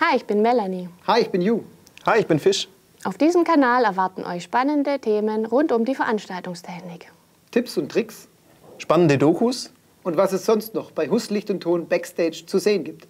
Hi, ich bin Melanie. Hi, ich bin Ju. Hi, ich bin Fisch. Auf diesem Kanal erwarten euch spannende Themen rund um die Veranstaltungstechnik. Tipps und Tricks. Spannende Dokus. Und was es sonst noch bei Hus Licht und Ton Backstage zu sehen gibt.